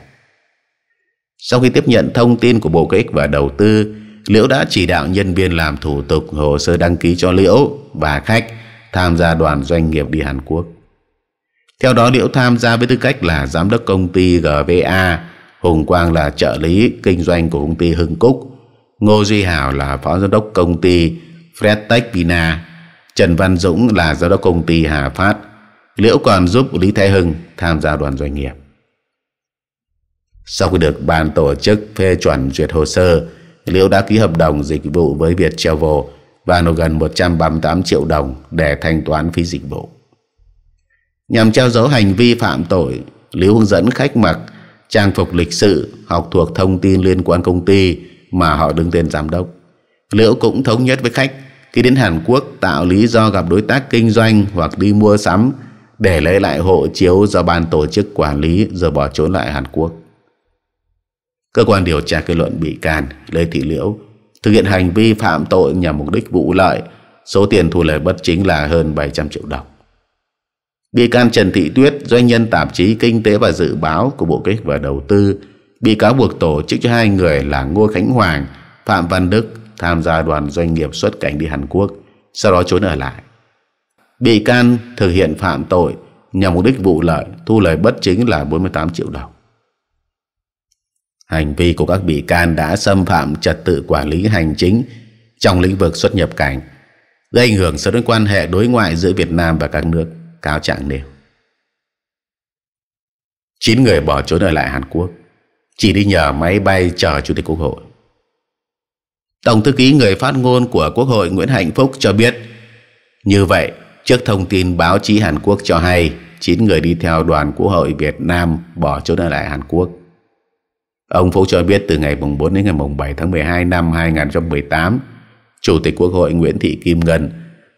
sau khi tiếp nhận thông tin của Bộ Kế hoạch và Đầu tư Liễu đã chỉ đạo nhân viên làm thủ tục hồ sơ đăng ký cho Liễu và khách tham gia đoàn doanh nghiệp đi Hàn Quốc. Theo đó Liễu tham gia với tư cách là giám đốc công ty GVA, Hùng Quang là trợ lý kinh doanh của công ty Hưng Cúc, Ngô Duy Hảo là phó giám đốc công ty Fredtech Vina, Trần Văn Dũng là giám đốc công ty Hà Phát. Liễu còn giúp Lý Thái Hưng tham gia đoàn doanh nghiệp. Sau khi được ban tổ chức phê chuẩn duyệt hồ sơ, Liễu đã ký hợp đồng dịch vụ với Việt Travel và nộp gần 138 triệu đồng để thanh toán phí dịch vụ. Nhằm treo giấu hành vi phạm tội, Liễu hướng dẫn khách mặc trang phục lịch sự, học thuộc thông tin liên quan công ty mà họ đứng tên giám đốc. Liễu cũng thống nhất với khách khi đến Hàn Quốc tạo lý do gặp đối tác kinh doanh hoặc đi mua sắm để lấy lại hộ chiếu do ban tổ chức quản lý rồi bỏ trốn lại Hàn Quốc. Cơ quan điều tra kết luận bị can Lê Thị Liễu thực hiện hành vi phạm tội nhằm mục đích vụ lợi. Số tiền thu lời bất chính là hơn 700 triệu đồng. Bị can Trần Thị Tuyết, doanh nhân tạp chí Kinh tế và Dự báo của Bộ Kế hoạch và Đầu tư, bị cáo buộc tổ chức cho hai người là Ngô Khánh Hoàng, Phạm Văn Đức tham gia đoàn doanh nghiệp xuất cảnh đi Hàn Quốc, sau đó trốn ở lại. Bị can thực hiện phạm tội nhằm mục đích vụ lợi, thu lời bất chính là 48 triệu đồng. Hành vi của các bị can đã xâm phạm trật tự quản lý hành chính trong lĩnh vực xuất nhập cảnh, gây ảnh hưởng xấu đến quan hệ đối ngoại giữa Việt Nam và các nước, cáo trạng nêu. 9 người bỏ trốn ở lại Hàn Quốc, chỉ đi nhờ máy bay chờ Chủ tịch Quốc hội. Tổng thư ký người phát ngôn của Quốc hội Nguyễn Hạnh Phúc cho biết, như vậy, trước thông tin báo chí Hàn Quốc cho hay, 9 người đi theo đoàn Quốc hội Việt Nam bỏ trốn ở lại Hàn Quốc Ông Phúc cho biết từ ngày mùng 4 đến ngày mùng 7 tháng 12 năm 2018, Chủ tịch Quốc hội Nguyễn Thị Kim Ngân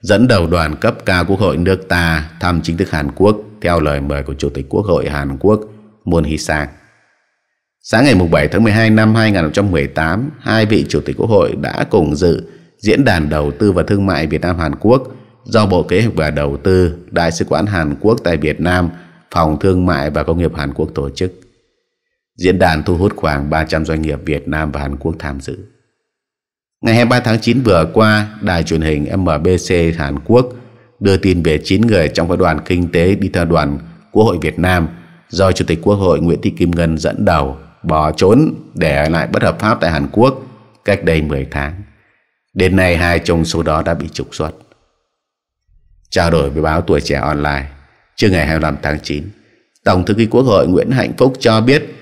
dẫn đầu đoàn cấp cao Quốc hội nước ta thăm chính thức Hàn Quốc theo lời mời của Chủ tịch Quốc hội Hàn Quốc Moon Hee-sang. Sáng ngày 7 tháng 12 năm 2018, hai vị Chủ tịch Quốc hội đã cùng dự Diễn đàn Đầu tư và Thương mại Việt Nam-Hàn Quốc do Bộ Kế hoạch và Đầu tư, Đại sứ quán Hàn Quốc tại Việt Nam, Phòng Thương mại và Công nghiệp Hàn Quốc tổ chức. Diễn đàn thu hút khoảng 300 doanh nghiệp Việt Nam và Hàn Quốc tham dự. Ngày 23 tháng 9 vừa qua, đài truyền hình MBC Hàn Quốc đưa tin về 9 người trong các đoàn kinh tế đi theo đoàn Quốc hội Việt Nam do Chủ tịch Quốc hội Nguyễn Thị Kim Ngân dẫn đầu bỏ trốn để lại bất hợp pháp tại Hàn Quốc cách đây 10 tháng. Đến nay hai trong số đó đã bị trục xuất. Trao đổi với báo Tuổi Trẻ Online, trưa ngày 25 tháng 9, Tổng thư ký Quốc hội Nguyễn Hạnh Phúc cho biết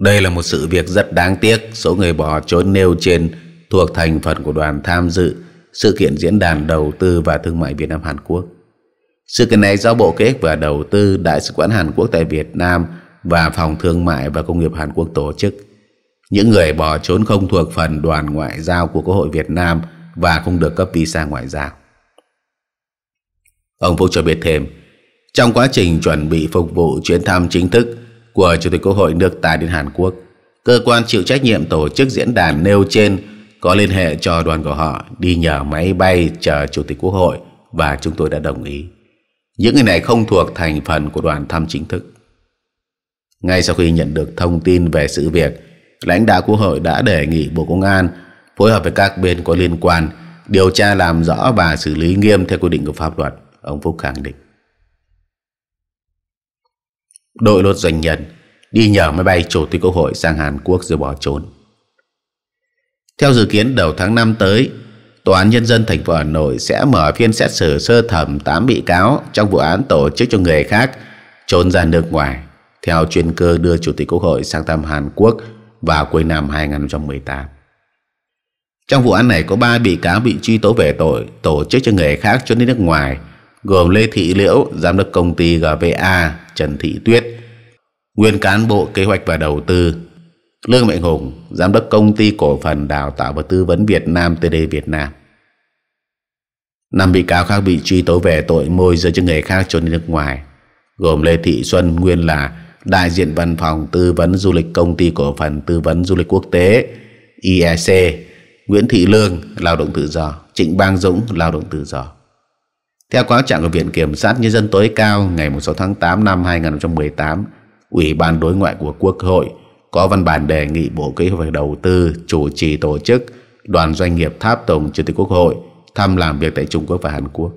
đây là một sự việc rất đáng tiếc, số người bỏ trốn nêu trên thuộc thành phần của đoàn tham dự sự kiện diễn đàn đầu tư và thương mại Việt Nam Hàn Quốc. Sự kiện này do Bộ Kế hoạch và Đầu tư Đại sứ quán Hàn Quốc tại Việt Nam và Phòng Thương mại và Công nghiệp Hàn Quốc tổ chức. Những người bỏ trốn không thuộc phần đoàn ngoại giao của Quốc hội Việt Nam và không được cấp visa ngoại giao. Ông Phúc cho biết thêm, trong quá trình chuẩn bị phục vụ chuyến thăm chính thức của Chủ tịch Quốc hội nước ta đến Hàn Quốc. Cơ quan chịu trách nhiệm tổ chức diễn đàn nêu trên có liên hệ cho đoàn của họ đi nhờ máy bay chờ Chủ tịch Quốc hội và chúng tôi đã đồng ý. Những người này không thuộc thành phần của đoàn thăm chính thức. Ngay sau khi nhận được thông tin về sự việc, lãnh đạo Quốc hội đã đề nghị Bộ Công an phối hợp với các bên có liên quan điều tra làm rõ và xử lý nghiêm theo quy định của pháp luật, ông Phúc khẳng định đội lốt doanh nhân đi nhờ máy bay chủ tịch quốc hội sang Hàn Quốc rồi bỏ trốn. Theo dự kiến đầu tháng 5 tới, Tòa án Nhân dân thành phố Hà Nội sẽ mở phiên xét xử sơ thẩm 8 bị cáo trong vụ án tổ chức cho người khác trốn ra nước ngoài theo chuyên cơ đưa Chủ tịch Quốc hội sang thăm Hàn Quốc vào cuối năm 2018. Trong vụ án này có 3 bị cáo bị truy tố về tội tổ chức cho người khác trốn đi nước ngoài gồm Lê Thị Liễu, giám đốc công ty GVA Trần Thị Tuyết, nguyên cán bộ kế hoạch và đầu tư, Lương Mạnh Hùng, giám đốc công ty cổ phần đào tạo và tư vấn Việt Nam TD Việt Nam. Năm bị cáo khác bị truy tố về tội môi giới cho người khác trốn đi nước ngoài, gồm Lê Thị Xuân nguyên là đại diện văn phòng tư vấn du lịch công ty cổ phần tư vấn du lịch quốc tế IEC, Nguyễn Thị Lương, lao động tự do, Trịnh Bang Dũng, lao động tự do. Theo cáo trạng của Viện Kiểm sát Nhân dân tối cao ngày 6 tháng 8 năm 2018, Ủy ban đối ngoại của Quốc hội có văn bản đề nghị Bộ Kế hoạch Đầu tư chủ trì tổ chức đoàn doanh nghiệp tháp tùng Chủ tịch Quốc hội thăm làm việc tại Trung Quốc và Hàn Quốc.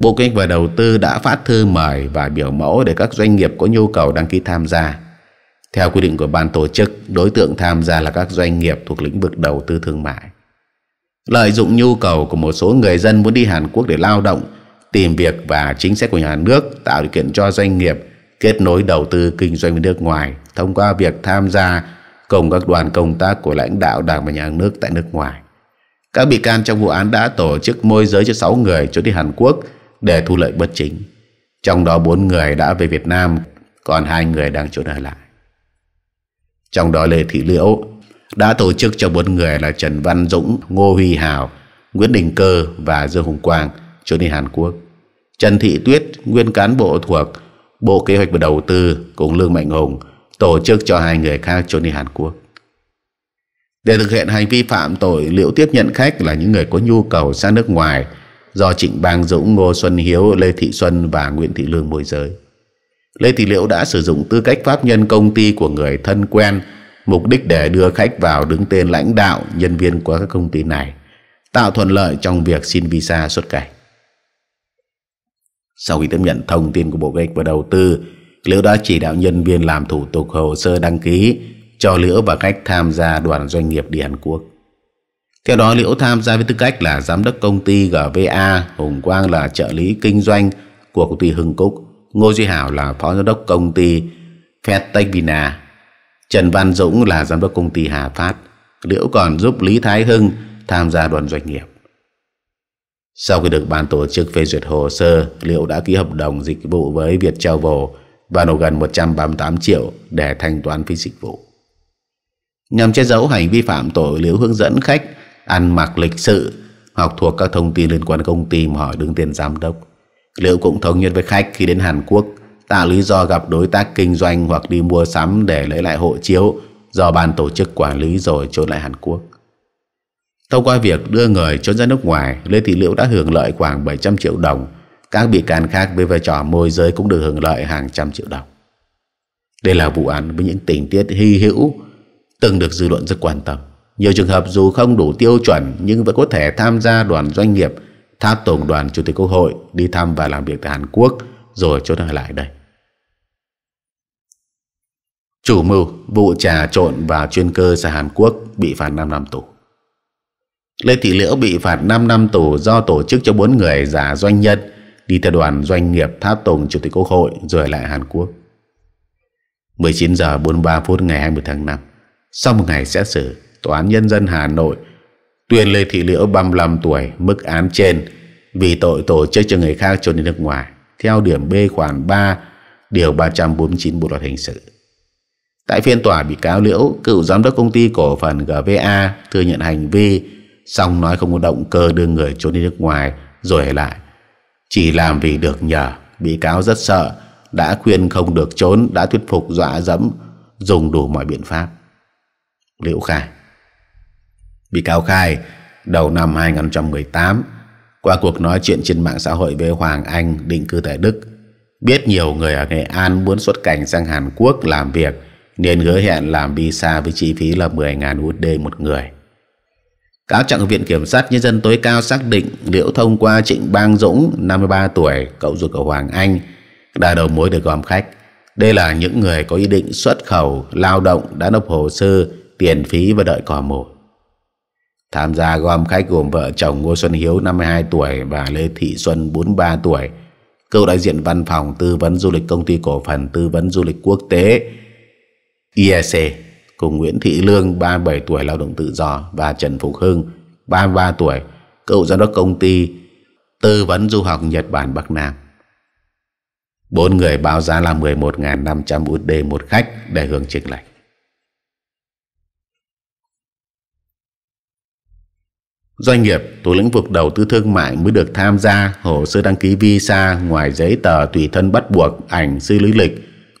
Bộ Kế hoạch và Đầu tư đã phát thư mời và biểu mẫu để các doanh nghiệp có nhu cầu đăng ký tham gia. Theo quy định của ban tổ chức, đối tượng tham gia là các doanh nghiệp thuộc lĩnh vực đầu tư thương mại lợi dụng nhu cầu của một số người dân muốn đi Hàn Quốc để lao động, tìm việc và chính sách của nhà nước tạo điều kiện cho doanh nghiệp kết nối đầu tư kinh doanh với nước ngoài thông qua việc tham gia cùng các đoàn công tác của lãnh đạo đảng và nhà nước tại nước ngoài. Các bị can trong vụ án đã tổ chức môi giới cho 6 người trốn đi Hàn Quốc để thu lợi bất chính. Trong đó 4 người đã về Việt Nam, còn hai người đang trốn ở lại. Trong đó Lê Thị Liễu đã tổ chức cho bốn người là Trần Văn Dũng, Ngô Huy Hào, Nguyễn Đình Cơ và Dương Hùng Quang trốn đi Hàn Quốc. Trần Thị Tuyết, nguyên cán bộ thuộc Bộ Kế hoạch và Đầu tư cùng Lương Mạnh Hùng tổ chức cho hai người khác trốn đi Hàn Quốc. Để thực hiện hành vi phạm tội, liệu tiếp nhận khách là những người có nhu cầu sang nước ngoài do Trịnh Bang Dũng, Ngô Xuân Hiếu, Lê Thị Xuân và Nguyễn Thị Lương môi giới. Lê Thị Liễu đã sử dụng tư cách pháp nhân công ty của người thân quen mục đích để đưa khách vào đứng tên lãnh đạo nhân viên của các công ty này tạo thuận lợi trong việc xin visa xuất cảnh sau khi tiếp nhận thông tin của bộ kế hoạch và đầu tư liễu đã chỉ đạo nhân viên làm thủ tục hồ sơ đăng ký cho liễu và khách tham gia đoàn doanh nghiệp đi hàn quốc theo đó liễu tham gia với tư cách là giám đốc công ty gva hùng quang là trợ lý kinh doanh của công ty hưng cúc ngô duy hảo là phó giám đốc công ty fedtech vina Trần Văn Dũng là giám đốc công ty Hà Phát, Liễu còn giúp Lý Thái Hưng tham gia đoàn doanh nghiệp. Sau khi được ban tổ chức phê duyệt hồ sơ, Liễu đã ký hợp đồng dịch vụ với Việt Travel và nộp gần 138 triệu để thanh toán phí dịch vụ. Nhằm che giấu hành vi phạm tội, Liễu hướng dẫn khách ăn mặc lịch sự, học thuộc các thông tin liên quan công ty mà hỏi đứng tiền giám đốc. Liễu cũng thống nhất với khách khi đến Hàn Quốc – tạo lý do gặp đối tác kinh doanh hoặc đi mua sắm để lấy lại hộ chiếu do ban tổ chức quản lý rồi trốn lại Hàn Quốc. Thông qua việc đưa người trốn ra nước ngoài, Lê Thị Liễu đã hưởng lợi khoảng 700 triệu đồng. Các bị can khác với vai trò môi giới cũng được hưởng lợi hàng trăm triệu đồng. Đây là vụ án với những tình tiết hy hữu từng được dư luận rất quan tâm. Nhiều trường hợp dù không đủ tiêu chuẩn nhưng vẫn có thể tham gia đoàn doanh nghiệp tháp tổng đoàn chủ tịch quốc hội đi thăm và làm việc tại Hàn Quốc rồi trốn ở lại đây. Chủ mưu vụ trà trộn vào chuyên cơ sang Hàn Quốc bị phạt 5 năm tù. Lê Thị Liễu bị phạt 5 năm tù do tổ chức cho 4 người giả doanh nhân đi theo đoàn doanh nghiệp tháp tùng Chủ tịch Quốc hội rồi lại Hàn Quốc. 19 giờ 43 phút ngày 20 tháng 5 Sau một ngày xét xử Tòa án Nhân dân Hà Nội tuyên Lê Thị Liễu 35 tuổi mức án trên vì tội tổ chức cho người khác trốn đi nước ngoài theo điểm B khoản 3 điều 349 Bộ luật hình sự. Tại phiên tòa bị cáo Liễu, cựu giám đốc công ty cổ phần GVA thừa nhận hành vi, xong nói không có động cơ đưa người trốn đi nước ngoài rồi lại. Chỉ làm vì được nhờ, bị cáo rất sợ, đã khuyên không được trốn, đã thuyết phục dọa dẫm, dùng đủ mọi biện pháp. Liễu khai Bị cáo khai, đầu năm 2018, qua cuộc nói chuyện trên mạng xã hội với Hoàng Anh định cư tại Đức, biết nhiều người ở Nghệ An muốn xuất cảnh sang Hàn Quốc làm việc nên hứa hẹn làm visa với chi phí là 10.000 USD một người. Cáo trạng Viện Kiểm sát Nhân dân tối cao xác định liễu thông qua Trịnh Bang Dũng, 53 tuổi, cậu ruột của Hoàng Anh, đã đầu mối được gom khách. Đây là những người có ý định xuất khẩu, lao động, đã nộp hồ sơ, tiền phí và đợi cò mổ. Tham gia gom khách gồm vợ chồng Ngô Xuân Hiếu 52 tuổi và Lê Thị Xuân 43 tuổi, cựu đại diện văn phòng tư vấn du lịch công ty cổ phần tư vấn du lịch quốc tế IEC cùng Nguyễn Thị Lương 37 tuổi lao động tự do và Trần Phục Hưng 33 tuổi cựu giám đốc công ty tư vấn du học Nhật Bản Bắc Nam. Bốn người báo giá là 11.500 USD một khách để hưởng chênh lệch. Doanh nghiệp thuộc lĩnh vực đầu tư thương mại mới được tham gia hồ sơ đăng ký visa ngoài giấy tờ tùy thân bắt buộc, ảnh, sư lý lịch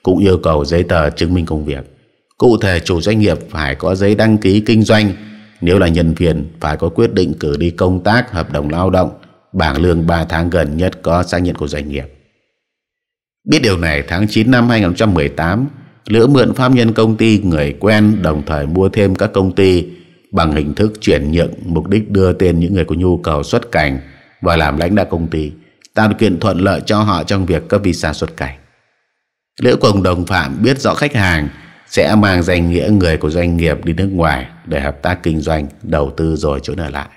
cũng yêu cầu giấy tờ chứng minh công việc. Cụ thể chủ doanh nghiệp phải có giấy đăng ký kinh doanh, nếu là nhân viên phải có quyết định cử đi công tác, hợp đồng lao động, bảng lương 3 tháng gần nhất có xác nhận của doanh nghiệp. Biết điều này, tháng 9 năm 2018, Lữ mượn pháp nhân công ty người quen đồng thời mua thêm các công ty bằng hình thức chuyển nhượng mục đích đưa tên những người có nhu cầu xuất cảnh và làm lãnh đạo công ty, tạo điều kiện thuận lợi cho họ trong việc cấp visa xuất cảnh. Lữ cùng đồng phạm biết rõ khách hàng sẽ mang danh nghĩa người của doanh nghiệp đi nước ngoài để hợp tác kinh doanh, đầu tư rồi chỗ ở lại.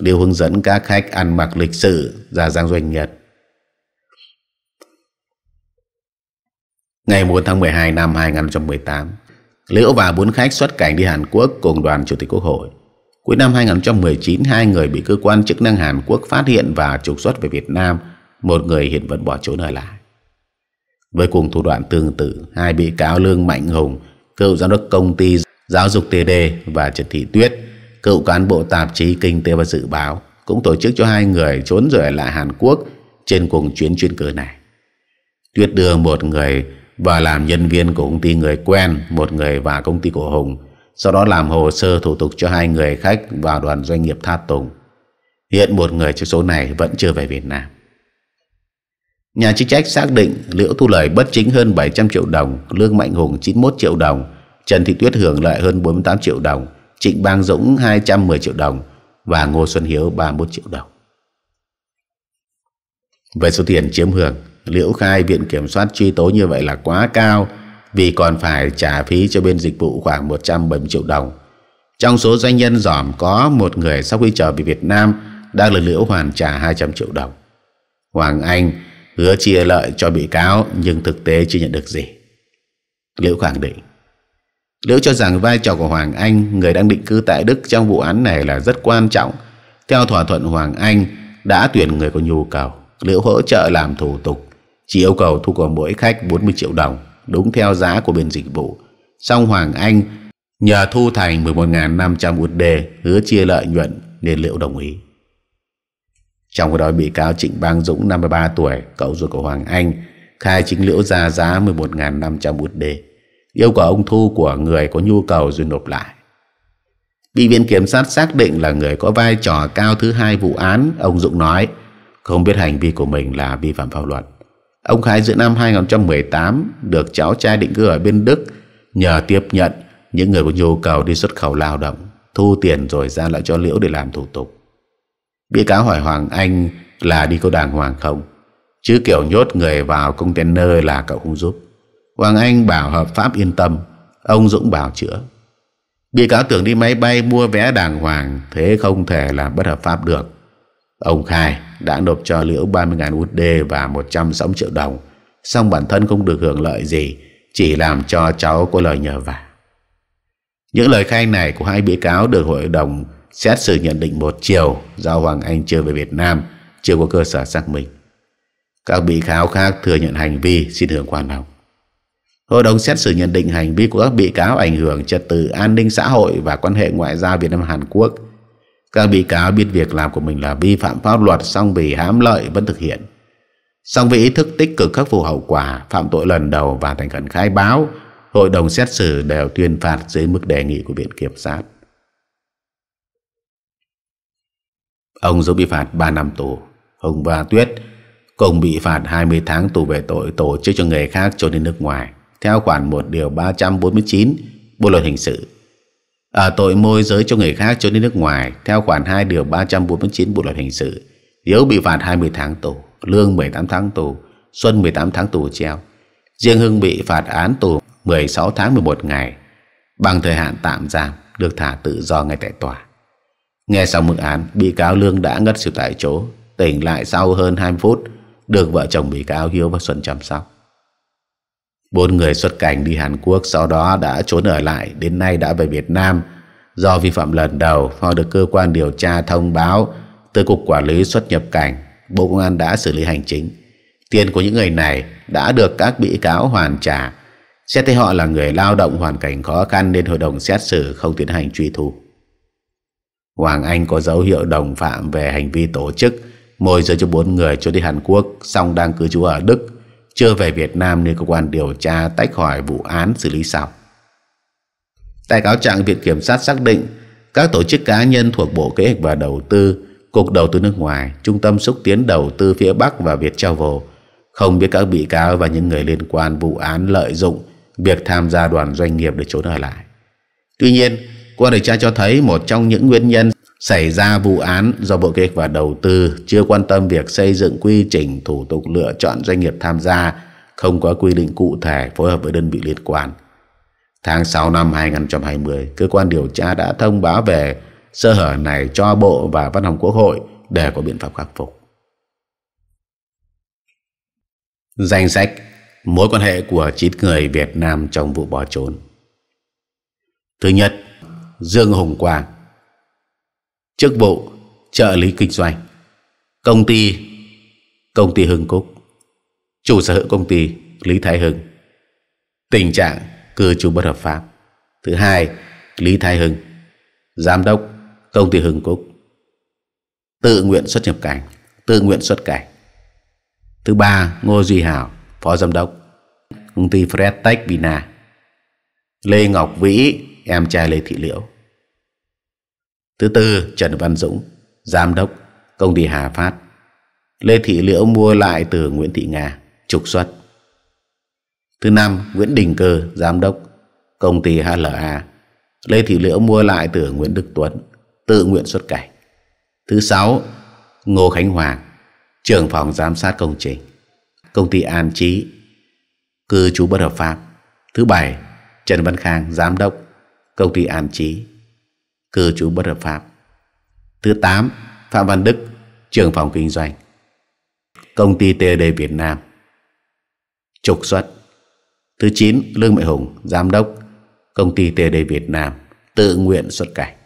Điều hướng dẫn các khách ăn mặc lịch sự ra giang doanh nghiệp. Ngày 4 tháng 12 năm 2018, Liễu và bốn khách xuất cảnh đi Hàn Quốc cùng đoàn Chủ tịch Quốc hội. Cuối năm 2019, hai người bị cơ quan chức năng Hàn Quốc phát hiện và trục xuất về Việt Nam, một người hiện vẫn bỏ trốn ở lại. Với cùng thủ đoạn tương tự, hai bị cáo Lương Mạnh Hùng, cựu giám đốc công ty giáo dục TD và Trần Thị Tuyết, cựu cán bộ tạp chí Kinh tế và Dự báo, cũng tổ chức cho hai người trốn rời lại Hàn Quốc trên cùng chuyến chuyên cơ này. Tuyết đưa một người vào làm nhân viên của công ty người quen, một người vào công ty của Hùng, sau đó làm hồ sơ thủ tục cho hai người khách vào đoàn doanh nghiệp tha Tùng. Hiện một người trong số này vẫn chưa về Việt Nam. Nhà chức trách xác định Liễu thu lời bất chính hơn 700 triệu đồng, Lương Mạnh Hùng 91 triệu đồng, Trần Thị Tuyết hưởng lợi hơn 48 triệu đồng, Trịnh Bang Dũng 210 triệu đồng và Ngô Xuân Hiếu 31 triệu đồng. Về số tiền chiếm hưởng, Liễu khai Viện Kiểm soát truy tố như vậy là quá cao vì còn phải trả phí cho bên dịch vụ khoảng 170 triệu đồng. Trong số doanh nhân giỏm có một người sau khi trở về Việt Nam đang là Liễu hoàn trả 200 triệu đồng. Hoàng Anh hứa chia lợi cho bị cáo nhưng thực tế chưa nhận được gì. Liễu khẳng định Liễu cho rằng vai trò của Hoàng Anh, người đang định cư tại Đức trong vụ án này là rất quan trọng. Theo thỏa thuận Hoàng Anh đã tuyển người có nhu cầu, Liễu hỗ trợ làm thủ tục, chỉ yêu cầu thu của mỗi khách 40 triệu đồng, đúng theo giá của bên dịch vụ. Song Hoàng Anh nhờ thu thành 11.500 đề, hứa chia lợi nhuận nên Liễu đồng ý. Trong khi đó bị cáo Trịnh Bang Dũng 53 tuổi, cậu ruột của Hoàng Anh, khai chính liễu ra giá 11.500 bút đề. Yêu cầu ông thu của người có nhu cầu rồi nộp lại. Bị viện kiểm sát xác định là người có vai trò cao thứ hai vụ án, ông Dũng nói, không biết hành vi của mình là vi phạm pháp luật. Ông khai giữa năm 2018 được cháu trai định cư ở bên Đức nhờ tiếp nhận những người có nhu cầu đi xuất khẩu lao động, thu tiền rồi ra lại cho Liễu để làm thủ tục. Bị cáo hỏi Hoàng Anh là đi câu đàng hoàng không? Chứ kiểu nhốt người vào container là cậu không giúp. Hoàng Anh bảo hợp pháp yên tâm. Ông Dũng bảo chữa. Bị cáo tưởng đi máy bay mua vé đàng hoàng, thế không thể là bất hợp pháp được. Ông khai đã nộp cho Liễu 30.000 USD và 160 triệu đồng, xong bản thân không được hưởng lợi gì, chỉ làm cho cháu có lời nhờ vả. Những lời khai này của hai bị cáo được hội đồng Xét xử nhận định một chiều do Hoàng Anh chưa về Việt Nam, chưa có cơ sở xác minh. Các bị cáo khác thừa nhận hành vi xin hưởng khoan hồng. Hội đồng xét xử nhận định hành vi của các bị cáo ảnh hưởng trật tự an ninh xã hội và quan hệ ngoại giao Việt Nam Hàn Quốc. Các bị cáo biết việc làm của mình là vi phạm pháp luật song vì hám lợi vẫn thực hiện. Song vì ý thức tích cực khắc phục hậu quả, phạm tội lần đầu và thành khẩn khai báo, hội đồng xét xử đều tuyên phạt dưới mức đề nghị của Viện Kiểm sát. Ông Dũng bị phạt 3 năm tù Hùng và Tuyết cùng bị phạt 20 tháng tù về tội tổ chức cho người khác trốn đi nước ngoài theo khoản một điều 349 Bộ luật hình sự. Ở à, tội môi giới cho người khác trốn đi nước ngoài theo khoản 2 điều 349 Bộ luật hình sự, Hiếu bị phạt 20 tháng tù, Lương 18 tháng tù, Xuân 18 tháng tù treo. Riêng Hưng bị phạt án tù 16 tháng 11 ngày bằng thời hạn tạm giam, được thả tự do ngay tại tòa. Nghe xong mức án, bị cáo Lương đã ngất xỉu tại chỗ, tỉnh lại sau hơn 20 phút, được vợ chồng bị cáo Hiếu và Xuân chăm sóc. Bốn người xuất cảnh đi Hàn Quốc sau đó đã trốn ở lại, đến nay đã về Việt Nam. Do vi phạm lần đầu, họ được cơ quan điều tra thông báo từ Cục Quản lý xuất nhập cảnh, Bộ Công an đã xử lý hành chính. Tiền của những người này đã được các bị cáo hoàn trả. Xét thấy họ là người lao động hoàn cảnh khó khăn nên hội đồng xét xử không tiến hành truy thu. Hoàng Anh có dấu hiệu đồng phạm về hành vi tổ chức môi giới cho bốn người trốn đi Hàn Quốc song đang cư trú ở Đức chưa về Việt Nam nên cơ quan điều tra tách khỏi vụ án xử lý sau. Tại cáo trạng Viện Kiểm sát xác định các tổ chức cá nhân thuộc Bộ Kế hoạch và Đầu tư, Cục Đầu tư nước ngoài, Trung tâm xúc tiến đầu tư phía Bắc và Việt Travel không biết các bị cáo và những người liên quan vụ án lợi dụng việc tham gia đoàn doanh nghiệp để trốn ở lại. Tuy nhiên, qua điều tra cho thấy một trong những nguyên nhân xảy ra vụ án do Bộ Kế và Đầu tư chưa quan tâm việc xây dựng quy trình thủ tục lựa chọn doanh nghiệp tham gia, không có quy định cụ thể phối hợp với đơn vị liên quan. Tháng 6 năm 2020, cơ quan điều tra đã thông báo về sơ hở này cho Bộ và Văn phòng Quốc hội để có biện pháp khắc phục. Danh sách Mối quan hệ của 9 người Việt Nam trong vụ bỏ trốn Thứ nhất, Dương Hùng Quang chức vụ trợ lý kinh doanh công ty công ty Hưng Cúc chủ sở hữu công ty Lý Thái Hưng tình trạng cư trú bất hợp pháp thứ hai Lý Thái Hưng giám đốc công ty Hưng Cúc tự nguyện xuất nhập cảnh tự nguyện xuất cảnh thứ ba Ngô Duy Hảo phó giám đốc công ty Fred Tech Vina Lê Ngọc Vĩ em trai Lê Thị Liễu. Thứ tư, Trần Văn Dũng, giám đốc công ty Hà Phát. Lê Thị Liễu mua lại từ Nguyễn Thị Nga, trục xuất. Thứ năm, Nguyễn Đình Cơ, giám đốc công ty HLA. Lê Thị Liễu mua lại từ Nguyễn Đức Tuấn, tự nguyện xuất cảnh. Thứ sáu, Ngô Khánh Hoàng, trưởng phòng giám sát công trình, công ty An Chí, cư trú bất hợp pháp. Thứ bảy, Trần Văn Khang, giám đốc công ty An trí cư trú bất hợp pháp. Thứ 8, Phạm Văn Đức, trưởng phòng kinh doanh, công ty TD Việt Nam, trục xuất. Thứ 9, Lương Mệ Hùng, giám đốc, công ty TD Việt Nam, tự nguyện xuất cảnh.